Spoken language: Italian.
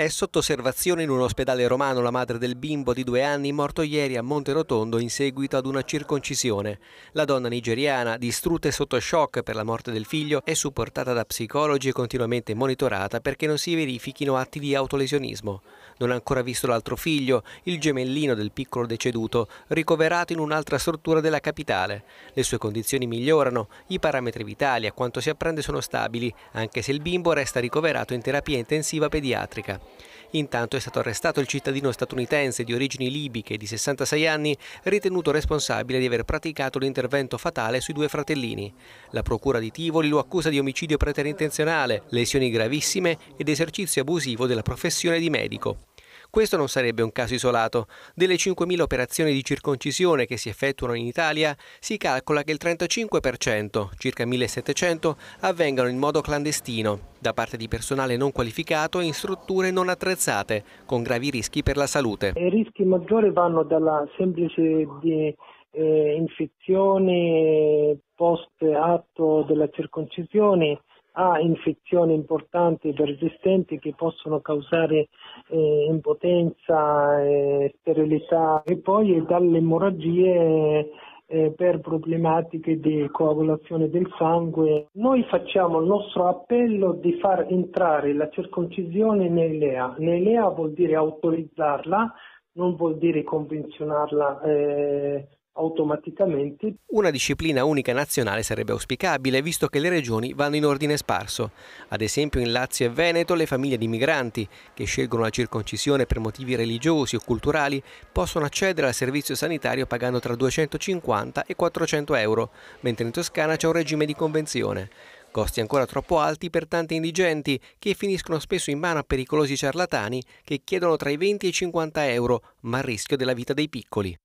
È sotto osservazione in un ospedale romano la madre del bimbo di due anni morto ieri a Monterotondo in seguito ad una circoncisione. La donna nigeriana, distrutta e sotto shock per la morte del figlio, è supportata da psicologi e continuamente monitorata perché non si verifichino atti di autolesionismo. Non ha ancora visto l'altro figlio, il gemellino del piccolo deceduto, ricoverato in un'altra struttura della capitale. Le sue condizioni migliorano, i parametri vitali a quanto si apprende sono stabili, anche se il bimbo resta ricoverato in terapia intensiva pediatrica. Intanto è stato arrestato il cittadino statunitense di origini libiche di 66 anni, ritenuto responsabile di aver praticato l'intervento fatale sui due fratellini. La procura di Tivoli lo accusa di omicidio preterintenzionale, lesioni gravissime ed esercizio abusivo della professione di medico. Questo non sarebbe un caso isolato. Delle 5.000 operazioni di circoncisione che si effettuano in Italia, si calcola che il 35%, circa 1.700, avvengano in modo clandestino, da parte di personale non qualificato e in strutture non attrezzate, con gravi rischi per la salute. I rischi maggiori vanno dalla semplice di, eh, infezione post atto della circoncisione ha infezioni importanti e persistenti che possono causare eh, impotenza, eh, sterilità e poi dalle emorragie eh, per problematiche di coagulazione del sangue. Noi facciamo il nostro appello di far entrare la circoncisione nell'EA. Nell'EA vuol dire autorizzarla, non vuol dire convenzionarla eh, automaticamente. Una disciplina unica nazionale sarebbe auspicabile, visto che le regioni vanno in ordine sparso. Ad esempio in Lazio e Veneto le famiglie di migranti che scelgono la circoncisione per motivi religiosi o culturali possono accedere al servizio sanitario pagando tra 250 e 400 euro, mentre in Toscana c'è un regime di convenzione costi ancora troppo alti per tanti indigenti che finiscono spesso in mano a pericolosi ciarlatani che chiedono tra i 20 e i 50 euro, ma a rischio della vita dei piccoli.